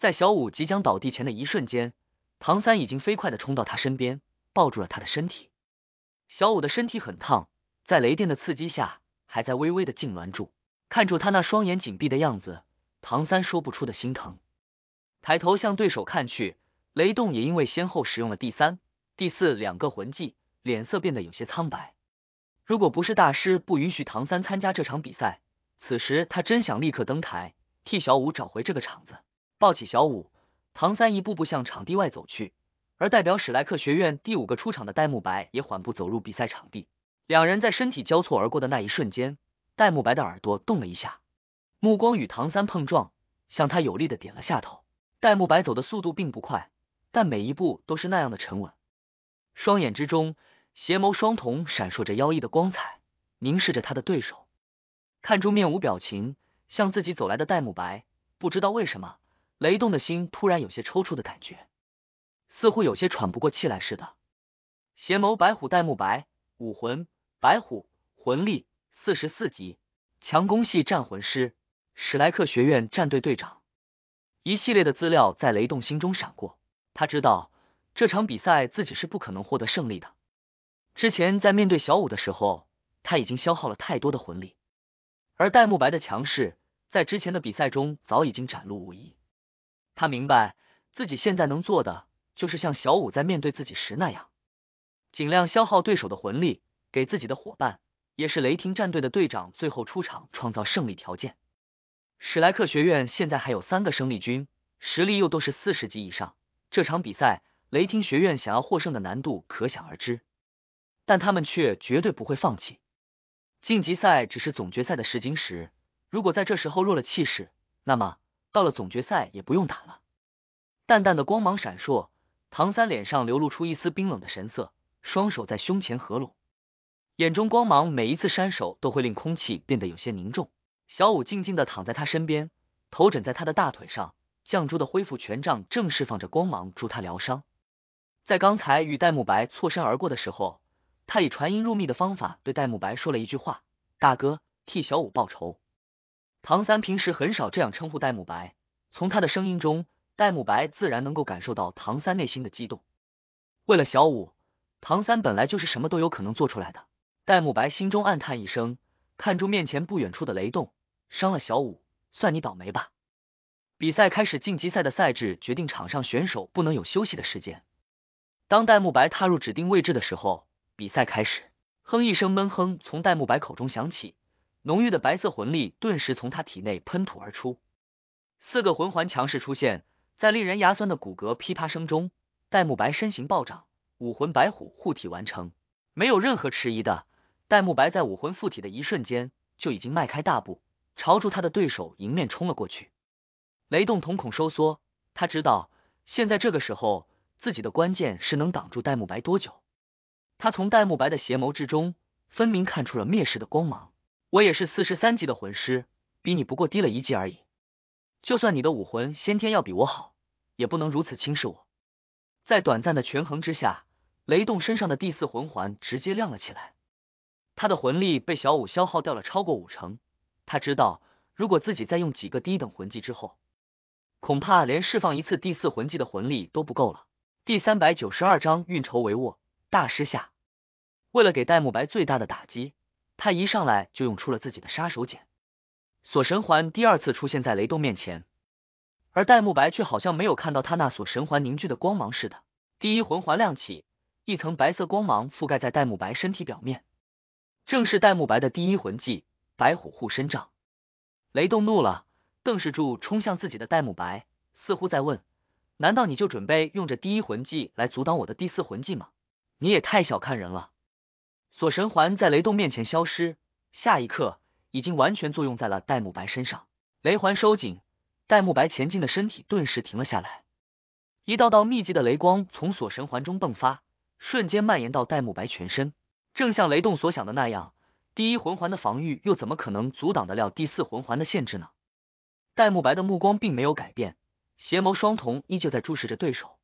[SPEAKER 1] 在小五即将倒地前的一瞬间，唐三已经飞快的冲到他身边，抱住了他的身体。小五的身体很烫，在雷电的刺激下，还在微微的痉挛住。看住他那双眼紧闭的样子，唐三说不出的心疼。抬头向对手看去，雷动也因为先后使用了第三、第四两个魂技，脸色变得有些苍白。如果不是大师不允许唐三参加这场比赛，此时他真想立刻登台，替小五找回这个场子。抱起小舞，唐三一步步向场地外走去，而代表史莱克学院第五个出场的戴沐白也缓步走入比赛场地。两人在身体交错而过的那一瞬间，戴沐白的耳朵动了一下，目光与唐三碰撞，向他有力的点了下头。戴沐白走的速度并不快，但每一步都是那样的沉稳，双眼之中邪眸双瞳闪烁着妖异的光彩，凝视着他的对手。看住面无表情向自己走来的戴沐白，不知道为什么。雷动的心突然有些抽搐的感觉，似乎有些喘不过气来似的。邪眸白虎戴沐白，武魂白虎，魂力四十四级，强攻系战魂师，史莱克学院战队队长。一系列的资料在雷动心中闪过，他知道这场比赛自己是不可能获得胜利的。之前在面对小舞的时候，他已经消耗了太多的魂力，而戴沐白的强势在之前的比赛中早已经展露无遗。他明白自己现在能做的就是像小五在面对自己时那样，尽量消耗对手的魂力，给自己的伙伴，也是雷霆战队的队长最后出场创造胜利条件。史莱克学院现在还有三个生力军，实力又都是四十级以上，这场比赛雷霆学院想要获胜的难度可想而知，但他们却绝对不会放弃。晋级赛只是总决赛的试金石，如果在这时候弱了气势，那么。到了总决赛也不用打了。淡淡的光芒闪烁，唐三脸上流露出一丝冰冷的神色，双手在胸前合拢，眼中光芒每一次闪烁都会令空气变得有些凝重。小五静静的躺在他身边，头枕在他的大腿上，绛珠的恢复权杖正释放着光芒助他疗伤。在刚才与戴沐白错身而过的时候，他以传音入密的方法对戴沐白说了一句话：“大哥，替小五报仇。”唐三平时很少这样称呼戴沐白，从他的声音中，戴沐白自然能够感受到唐三内心的激动。为了小五，唐三本来就是什么都有可能做出来的。戴沐白心中暗叹一声，看住面前不远处的雷动，伤了小五，算你倒霉吧。比赛开始，晋级赛的赛制决定场上选手不能有休息的时间。当戴沐白踏入指定位置的时候，比赛开始。哼一声闷哼从戴沐白口中响起。浓郁的白色魂力顿时从他体内喷吐而出，四个魂环强势出现在令人牙酸的骨骼噼啪声中。戴沐白身形暴涨，武魂白虎护体完成，没有任何迟疑的，戴沐白在武魂附体的一瞬间就已经迈开大步，朝着他的对手迎面冲了过去。雷动瞳孔收缩，他知道现在这个时候自己的关键是能挡住戴沐白多久。他从戴沐白的邪眸之中分明看出了蔑视的光芒。我也是四十三级的魂师，比你不过低了一级而已。就算你的武魂先天要比我好，也不能如此轻视我。在短暂的权衡之下，雷动身上的第四魂环直接亮了起来。他的魂力被小五消耗掉了超过五成，他知道如果自己再用几个低等魂技之后，恐怕连释放一次第四魂技的魂力都不够了。第三百九十二章运筹帷幄，大师下。为了给戴沐白最大的打击。他一上来就用出了自己的杀手锏，锁神环第二次出现在雷动面前，而戴沐白却好像没有看到他那锁神环凝聚的光芒似的。第一魂环亮起，一层白色光芒覆盖在戴沐白身体表面，正是戴沐白的第一魂技——白虎护身杖。雷动怒了，邓士柱冲向自己的戴沐白，似乎在问：“难道你就准备用这第一魂技来阻挡我的第四魂技吗？你也太小看人了。”锁神环在雷动面前消失，下一刻已经完全作用在了戴沐白身上。雷环收紧，戴沐白前进的身体顿时停了下来。一道道密集的雷光从锁神环中迸发，瞬间蔓延到戴沐白全身。正像雷动所想的那样，第一魂环的防御又怎么可能阻挡得了第四魂环的限制呢？戴沐白的目光并没有改变，邪眸双瞳依旧在注视着对手。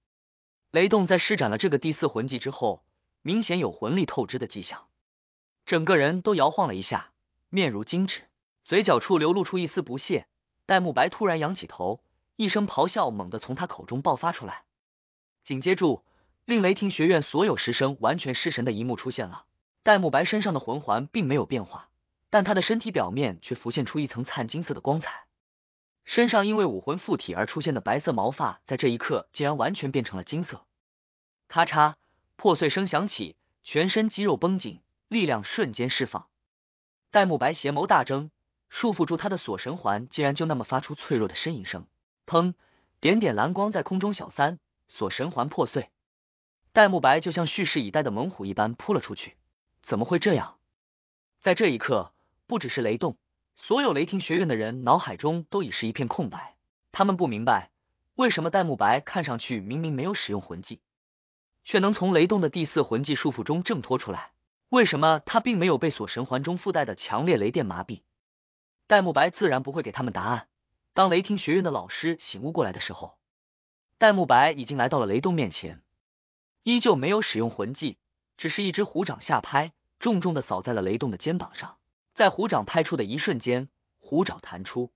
[SPEAKER 1] 雷动在施展了这个第四魂技之后。明显有魂力透支的迹象，整个人都摇晃了一下，面如金纸，嘴角处流露出一丝不屑。戴沐白突然仰起头，一声咆哮猛地从他口中爆发出来。紧接着，令雷霆学院所有师生完全失神的一幕出现了：戴沐白身上的魂环并没有变化，但他的身体表面却浮现出一层灿金色的光彩，身上因为武魂附体而出现的白色毛发在这一刻竟然完全变成了金色。咔嚓。破碎声响起，全身肌肉绷紧，力量瞬间释放。戴沐白邪眸大睁，束缚住他的锁神环竟然就那么发出脆弱的呻吟声。砰！点点蓝光在空中，小三锁神环破碎。戴沐白就像蓄势以待的猛虎一般扑了出去。怎么会这样？在这一刻，不只是雷动，所有雷霆学院的人脑海中都已是一片空白。他们不明白，为什么戴沐白看上去明明没有使用魂技。却能从雷动的第四魂技束缚中挣脱出来，为什么他并没有被锁神环中附带的强烈雷电麻痹？戴沐白自然不会给他们答案。当雷霆学院的老师醒悟过来的时候，戴沐白已经来到了雷动面前，依旧没有使用魂技，只是一只虎掌下拍，重重的扫在了雷动的肩膀上。在虎掌拍出的一瞬间，虎爪弹出，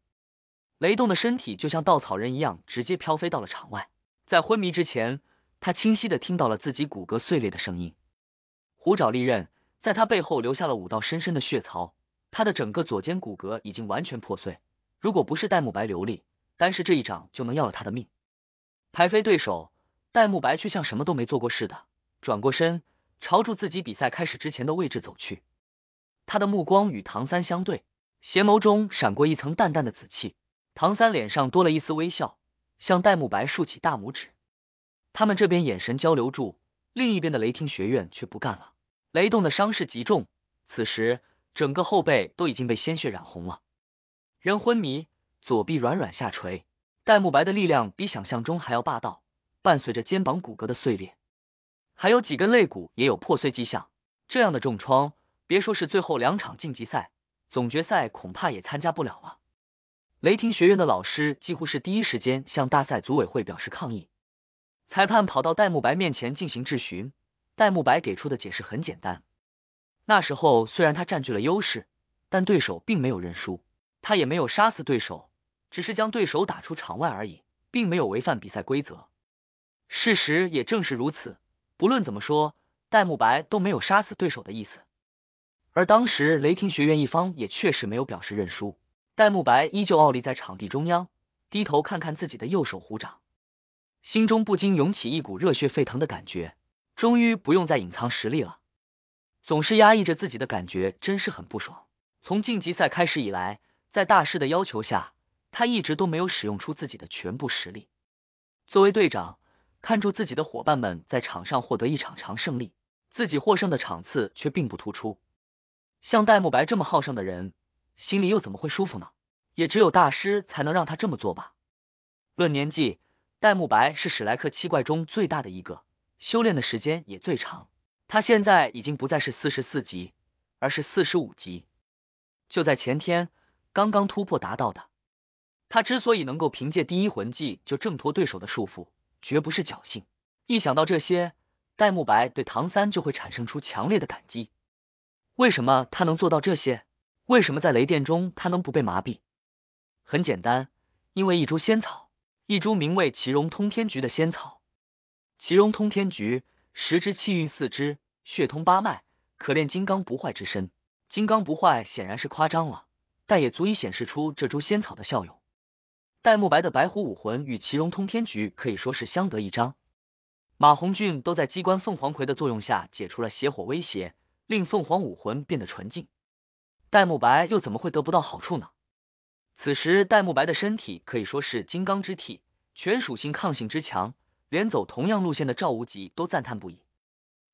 [SPEAKER 1] 雷动的身体就像稻草人一样，直接飘飞到了场外。在昏迷之前。他清晰的听到了自己骨骼碎裂的声音，虎爪利刃在他背后留下了五道深深的血槽，他的整个左肩骨骼已经完全破碎。如果不是戴沐白流利，单是这一掌就能要了他的命。排飞对手，戴沐白却像什么都没做过似的，转过身朝住自己比赛开始之前的位置走去。他的目光与唐三相对，邪眸中闪过一层淡淡的紫气。唐三脸上多了一丝微笑，向戴沐白竖起大拇指。他们这边眼神交流住，另一边的雷霆学院却不干了。雷动的伤势极重，此时整个后背都已经被鲜血染红了，人昏迷，左臂软软下垂。戴沐白的力量比想象中还要霸道，伴随着肩膀骨骼的碎裂，还有几根肋骨也有破碎迹象。这样的重创，别说是最后两场晋级赛，总决赛恐怕也参加不了了。雷霆学院的老师几乎是第一时间向大赛组委会表示抗议。裁判跑到戴沐白面前进行质询，戴沐白给出的解释很简单：那时候虽然他占据了优势，但对手并没有认输，他也没有杀死对手，只是将对手打出场外而已，并没有违反比赛规则。事实也正是如此。不论怎么说，戴沐白都没有杀死对手的意思，而当时雷霆学院一方也确实没有表示认输。戴沐白依旧傲立在场地中央，低头看看自己的右手虎掌。心中不禁涌起一股热血沸腾的感觉，终于不用再隐藏实力了。总是压抑着自己的感觉，真是很不爽。从晋级赛开始以来，在大师的要求下，他一直都没有使用出自己的全部实力。作为队长，看住自己的伙伴们在场上获得一场场胜利，自己获胜的场次却并不突出。像戴沐白这么好胜的人，心里又怎么会舒服呢？也只有大师才能让他这么做吧。论年纪。戴沐白是史莱克七怪中最大的一个，修炼的时间也最长。他现在已经不再是四十四级，而是四十五级。就在前天刚刚突破达到的。他之所以能够凭借第一魂技就挣脱对手的束缚，绝不是侥幸。一想到这些，戴沐白对唐三就会产生出强烈的感激。为什么他能做到这些？为什么在雷电中他能不被麻痹？很简单，因为一株仙草。一株名为奇荣通天菊的仙草，奇荣通天菊，十之气运，四肢血通八脉，可炼金刚不坏之身。金刚不坏显然是夸张了，但也足以显示出这株仙草的效用。戴沐白的白虎武魂与奇荣通天菊可以说是相得益彰。马红俊都在机关凤凰葵的作用下解除了邪火威胁，令凤凰武魂变得纯净。戴沐白又怎么会得不到好处呢？此时，戴沐白的身体可以说是金刚之体，全属性抗性之强，连走同样路线的赵无极都赞叹不已。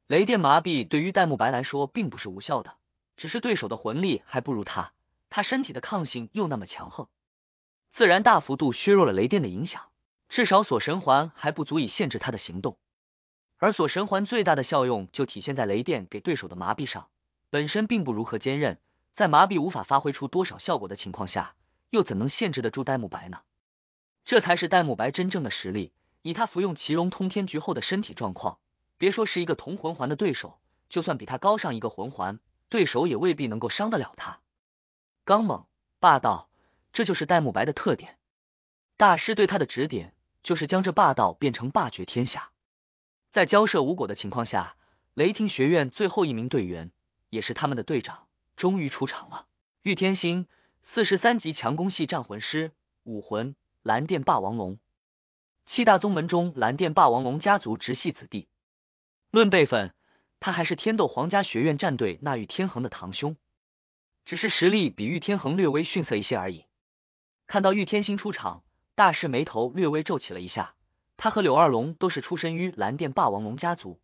[SPEAKER 1] 雷电麻痹对于戴沐白来说并不是无效的，只是对手的魂力还不如他，他身体的抗性又那么强横，自然大幅度削弱了雷电的影响。至少锁神环还不足以限制他的行动，而锁神环最大的效用就体现在雷电给对手的麻痹上，本身并不如何坚韧，在麻痹无法发挥出多少效果的情况下。又怎能限制得住戴沐白呢？这才是戴沐白真正的实力。以他服用奇龙通天菊后的身体状况，别说是一个同魂环的对手，就算比他高上一个魂环，对手也未必能够伤得了他。刚猛霸道，这就是戴沐白的特点。大师对他的指点就是将这霸道变成霸绝天下。在交涉无果的情况下，雷霆学院最后一名队员，也是他们的队长，终于出场了。玉天心。四十三级强攻系战魂师，武魂蓝电霸王龙。七大宗门中蓝电霸王龙家族直系子弟，论辈分，他还是天斗皇家学院战队那玉天恒的堂兄，只是实力比玉天恒略微逊色一些而已。看到玉天星出场，大师眉头略微皱起了一下。他和柳二龙都是出身于蓝电霸王龙家族，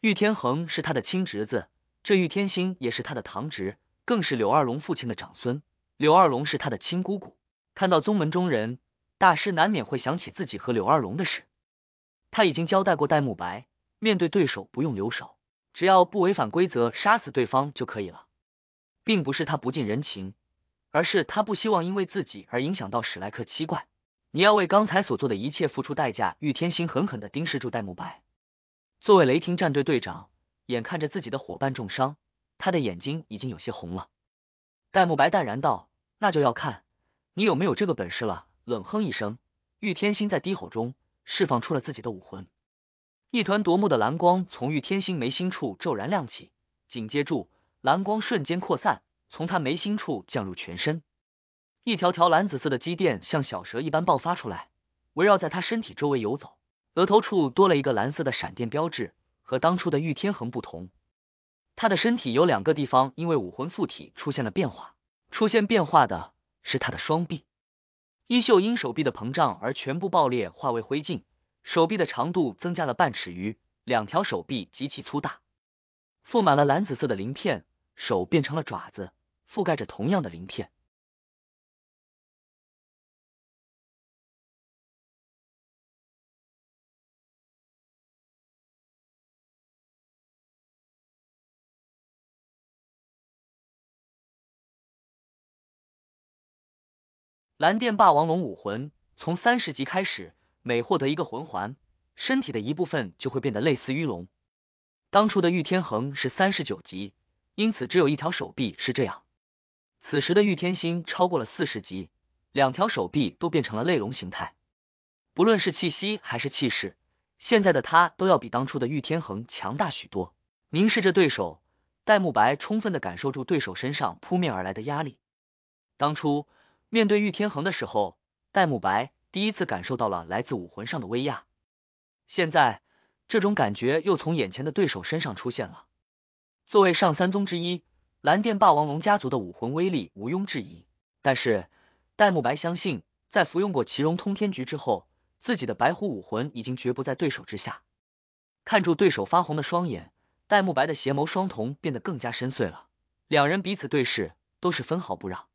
[SPEAKER 1] 玉天恒是他的亲侄子，这玉天星也是他的堂侄，更是柳二龙父亲的长孙。柳二龙是他的亲姑姑，看到宗门中人，大师难免会想起自己和柳二龙的事。他已经交代过戴沐白，面对对手不用留手，只要不违反规则，杀死对方就可以了。并不是他不近人情，而是他不希望因为自己而影响到史莱克七怪。你要为刚才所做的一切付出代价。玉天心狠狠的盯视住戴沐白，作为雷霆战队队长，眼看着自己的伙伴重伤，他的眼睛已经有些红了。戴沐白淡然道：“那就要看你有没有这个本事了。”冷哼一声，玉天星在低吼中释放出了自己的武魂，一团夺目的蓝光从玉天星眉心处骤然亮起，紧接住蓝光瞬间扩散，从他眉心处降入全身，一条条蓝紫色的肌电像小蛇一般爆发出来，围绕在他身体周围游走，额头处多了一个蓝色的闪电标志，和当初的玉天恒不同。他的身体有两个地方因为武魂附体出现了变化，出现变化的是他的双臂，衣袖因手臂的膨胀而全部爆裂化为灰烬，手臂的长度增加了半尺余，两条手臂极其粗大，覆满了蓝紫色的鳞片，手变成了爪子，覆盖着同样的鳞片。蓝电霸王龙武魂，从三十级开始，每获得一个魂环，身体的一部分就会变得类似于龙。当初的玉天恒是三十九级，因此只有一条手臂是这样。此时的玉天星超过了四十级，两条手臂都变成了类龙形态。不论是气息还是气势，现在的他都要比当初的玉天恒强大许多。凝视着对手，戴沐白充分的感受住对手身上扑面而来的压力。当初。面对玉天恒的时候，戴沐白第一次感受到了来自武魂上的威压。现在，这种感觉又从眼前的对手身上出现了。作为上三宗之一，蓝电霸王龙家族的武魂威力毋庸置疑。但是，戴沐白相信，在服用过奇茸通天菊之后，自己的白虎武魂已经绝不在对手之下。看住对手发红的双眼，戴沐白的邪眸双瞳变得更加深邃了。两人彼此对视，都是分毫不让。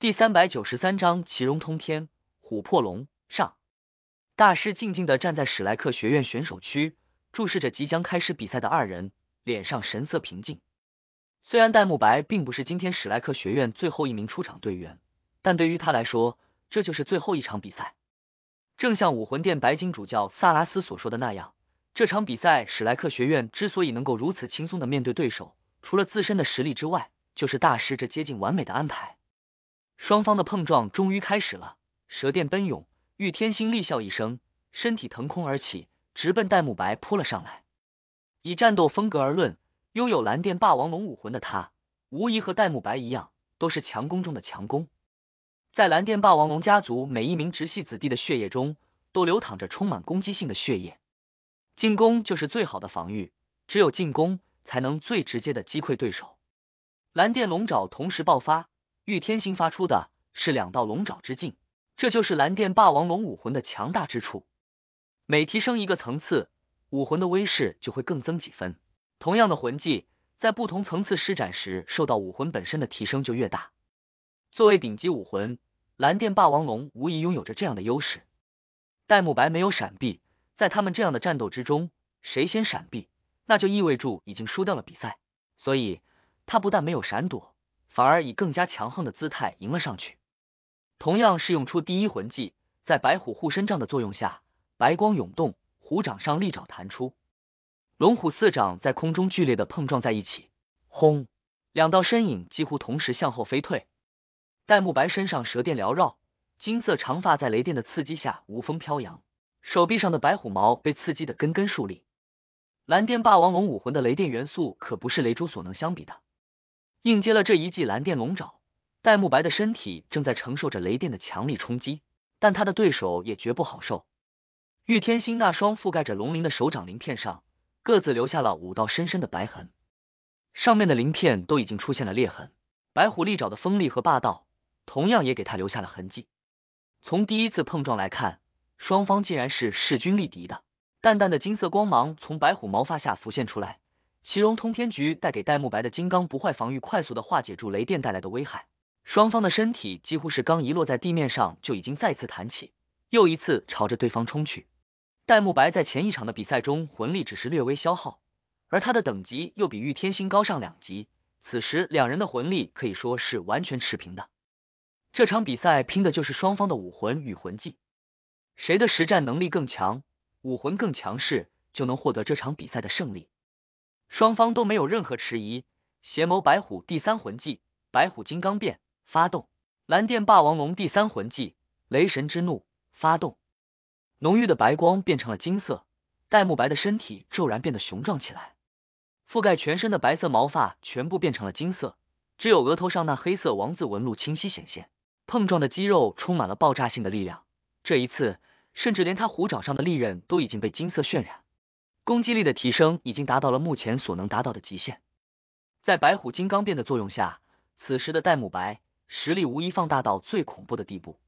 [SPEAKER 1] 第三百九十三章奇龙通天，琥珀龙上。大师静静的站在史莱克学院选手区，注视着即将开始比赛的二人，脸上神色平静。虽然戴沐白并不是今天史莱克学院最后一名出场队员，但对于他来说，这就是最后一场比赛。正像武魂殿白金主教萨拉斯所说的那样，这场比赛史莱克学院之所以能够如此轻松的面对对手，除了自身的实力之外，就是大师这接近完美的安排。双方的碰撞终于开始了，蛇电奔涌，玉天心厉笑一声，身体腾空而起，直奔戴沐白扑了上来。以战斗风格而论，拥有蓝电霸王龙武魂的他，无疑和戴沐白一样，都是强攻中的强攻。在蓝电霸王龙家族每一名直系子弟的血液中，都流淌着充满攻击性的血液。进攻就是最好的防御，只有进攻才能最直接的击溃对手。蓝电龙爪同时爆发。御天星发出的是两道龙爪之劲，这就是蓝电霸王龙武魂的强大之处。每提升一个层次，武魂的威势就会更增几分。同样的魂技，在不同层次施展时，受到武魂本身的提升就越大。作为顶级武魂，蓝电霸王龙无疑拥有着这样的优势。戴沐白没有闪避，在他们这样的战斗之中，谁先闪避，那就意味住已经输掉了比赛。所以他不但没有闪躲。反而以更加强横的姿态迎了上去，同样是用出第一魂技，在白虎护身杖的作用下，白光涌动，虎掌上利爪弹出，龙虎四掌在空中剧烈的碰撞在一起，轰！两道身影几乎同时向后飞退。戴沐白身上蛇电缭绕，金色长发在雷电的刺激下无风飘扬，手臂上的白虎毛被刺激的根根竖立。蓝电霸王龙武魂的雷电元素可不是雷珠所能相比的。应接了这一记蓝电龙爪，戴沐白的身体正在承受着雷电的强力冲击，但他的对手也绝不好受。玉天星那双覆盖着龙鳞的手掌鳞片上各自留下了五道深深的白痕，上面的鳞片都已经出现了裂痕。白虎利爪的锋利和霸道，同样也给他留下了痕迹。从第一次碰撞来看，双方竟然是势均力敌的。淡淡的金色光芒从白虎毛发下浮现出来。奇荣通天局带给戴沐白的金刚不坏防御，快速的化解住雷电带来的危害。双方的身体几乎是刚一落在地面上，就已经再次弹起，又一次朝着对方冲去。戴沐白在前一场的比赛中魂力只是略微消耗，而他的等级又比玉天星高上两级。此时两人的魂力可以说是完全持平的。这场比赛拼的就是双方的武魂与魂技，谁的实战能力更强，武魂更强势，就能获得这场比赛的胜利。双方都没有任何迟疑，邪眸白虎第三魂技白虎金刚变发动，蓝电霸王龙第三魂技雷神之怒发动。浓郁的白光变成了金色，戴沐白的身体骤然变得雄壮起来，覆盖全身的白色毛发全部变成了金色，只有额头上那黑色王字纹路清晰显现。碰撞的肌肉充满了爆炸性的力量，这一次，甚至连他虎爪上的利刃都已经被金色渲染。攻击力的提升已经达到了目前所能达到的极限，在白虎金刚变的作用下，此时的戴沐白实力无疑放大到最恐怖的地步。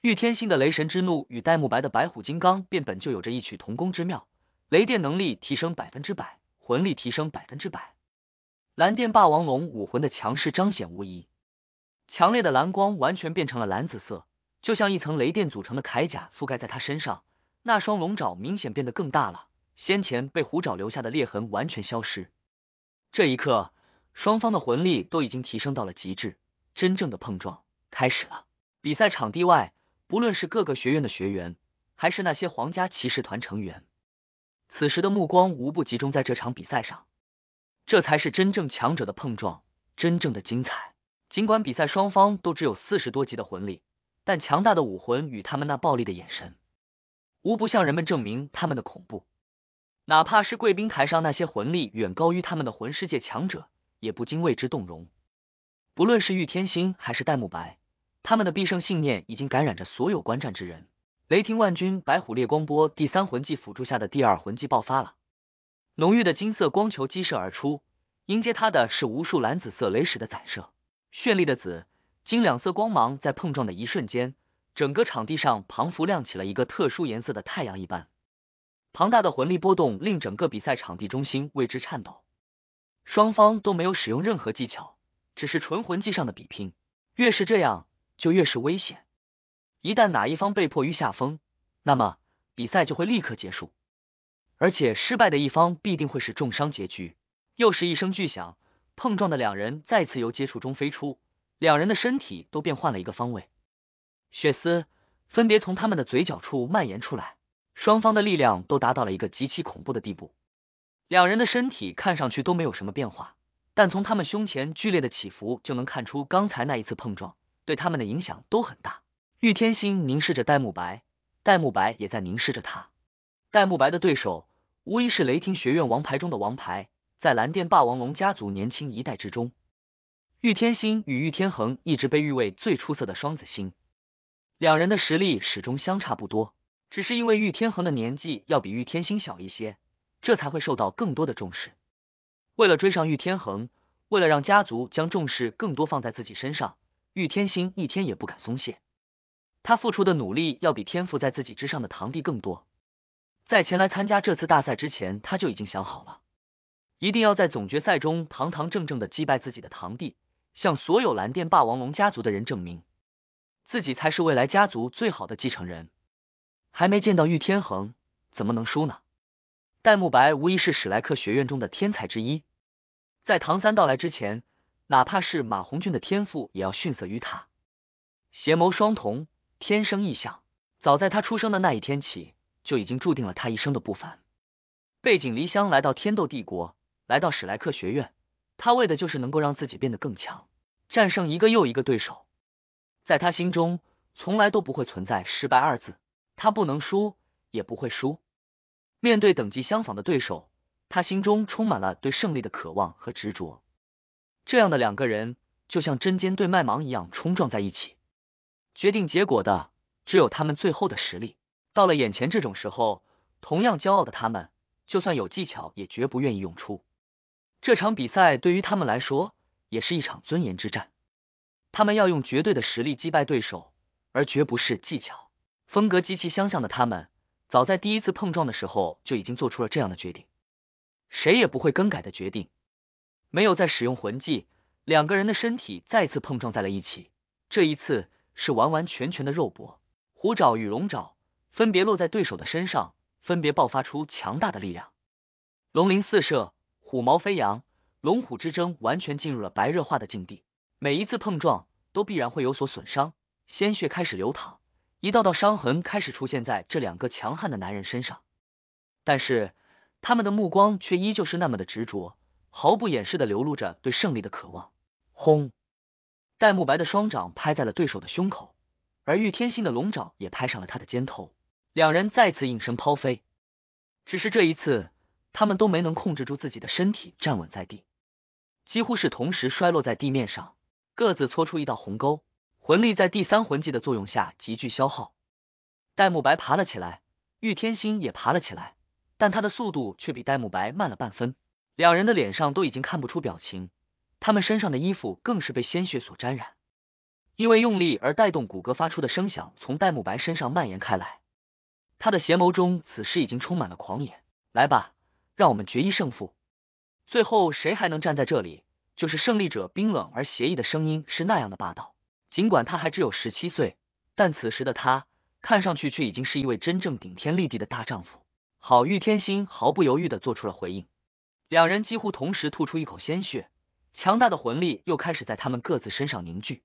[SPEAKER 1] 御天星的雷神之怒与戴沐白的白虎金刚变本就有着异曲同工之妙，雷电能力提升百分之百，魂力提升百分之百，蓝电霸王龙武魂的强势彰显无疑。强烈的蓝光完全变成了蓝紫色，就像一层雷电组成的铠甲覆盖在他身上。那双龙爪明显变得更大了。先前被虎爪留下的裂痕完全消失，这一刻，双方的魂力都已经提升到了极致，真正的碰撞开始了。比赛场地外，不论是各个学院的学员，还是那些皇家骑士团成员，此时的目光无不集中在这场比赛上。这才是真正强者的碰撞，真正的精彩。尽管比赛双方都只有四十多级的魂力，但强大的武魂与他们那暴力的眼神，无不向人们证明他们的恐怖。哪怕是贵宾台上那些魂力远高于他们的魂世界强者，也不禁为之动容。不论是玉天心还是戴沐白，他们的必胜信念已经感染着所有观战之人。雷霆万钧，白虎烈光波第三魂技辅助下的第二魂技爆发了，浓郁的金色光球激射而出，迎接他的是无数蓝紫色雷石的散射。绚丽的紫金两色光芒在碰撞的一瞬间，整个场地上仿佛亮起了一个特殊颜色的太阳一般。庞大的魂力波动令整个比赛场地中心为之颤抖，双方都没有使用任何技巧，只是纯魂技上的比拼。越是这样，就越是危险。一旦哪一方被迫于下风，那么比赛就会立刻结束，而且失败的一方必定会是重伤结局。又是一声巨响，碰撞的两人再次由接触中飞出，两人的身体都变换了一个方位，血丝分别从他们的嘴角处蔓延出来。双方的力量都达到了一个极其恐怖的地步，两人的身体看上去都没有什么变化，但从他们胸前剧烈的起伏就能看出，刚才那一次碰撞对他们的影响都很大。玉天心凝视着戴沐白，戴沐白也在凝视着他。戴沐白的对手无疑是雷霆学院王牌中的王牌，在蓝电霸王龙家族年轻一代之中，玉天心与玉天恒一直被誉为最出色的双子星，两人的实力始终相差不多。只是因为玉天恒的年纪要比玉天星小一些，这才会受到更多的重视。为了追上玉天恒，为了让家族将重视更多放在自己身上，玉天星一天也不敢松懈。他付出的努力要比天赋在自己之上的堂弟更多。在前来参加这次大赛之前，他就已经想好了，一定要在总决赛中堂堂正正的击败自己的堂弟，向所有蓝电霸王龙家族的人证明，自己才是未来家族最好的继承人。还没见到玉天恒，怎么能输呢？戴沐白无疑是史莱克学院中的天才之一，在唐三到来之前，哪怕是马红俊的天赋也要逊色于他。邪眸双瞳，天生异象，早在他出生的那一天起，就已经注定了他一生的不凡。背井离乡来到天斗帝国，来到史莱克学院，他为的就是能够让自己变得更强，战胜一个又一个对手。在他心中，从来都不会存在失败二字。他不能输，也不会输。面对等级相仿的对手，他心中充满了对胜利的渴望和执着。这样的两个人就像针尖对麦芒一样冲撞在一起，决定结果的只有他们最后的实力。到了眼前这种时候，同样骄傲的他们，就算有技巧，也绝不愿意用出。这场比赛对于他们来说，也是一场尊严之战。他们要用绝对的实力击败对手，而绝不是技巧。风格极其相像的他们，早在第一次碰撞的时候就已经做出了这样的决定，谁也不会更改的决定。没有再使用魂技，两个人的身体再次碰撞在了一起。这一次是完完全全的肉搏，虎爪与龙爪分别落在对手的身上，分别爆发出强大的力量。龙鳞四射，虎毛飞扬，龙虎之争完全进入了白热化的境地。每一次碰撞都必然会有所损伤，鲜血开始流淌。一道道伤痕开始出现在这两个强悍的男人身上，但是他们的目光却依旧是那么的执着，毫不掩饰的流露着对胜利的渴望。轰！戴慕白的双掌拍在了对手的胸口，而玉天心的龙爪也拍上了他的肩头，两人再次应声抛飞。只是这一次，他们都没能控制住自己的身体站稳在地，几乎是同时摔落在地面上，各自搓出一道鸿沟。魂力在第三魂技的作用下急剧消耗，戴沐白爬了起来，玉天心也爬了起来，但他的速度却比戴沐白慢了半分。两人的脸上都已经看不出表情，他们身上的衣服更是被鲜血所沾染。因为用力而带动骨骼发出的声响从戴沐白身上蔓延开来，他的邪眸中此时已经充满了狂野。来吧，让我们决一胜负，最后谁还能站在这里，就是胜利者。冰冷而邪异的声音是那样的霸道。尽管他还只有十七岁，但此时的他看上去却已经是一位真正顶天立地的大丈夫。郝玉天心毫不犹豫的做出了回应，两人几乎同时吐出一口鲜血，强大的魂力又开始在他们各自身上凝聚。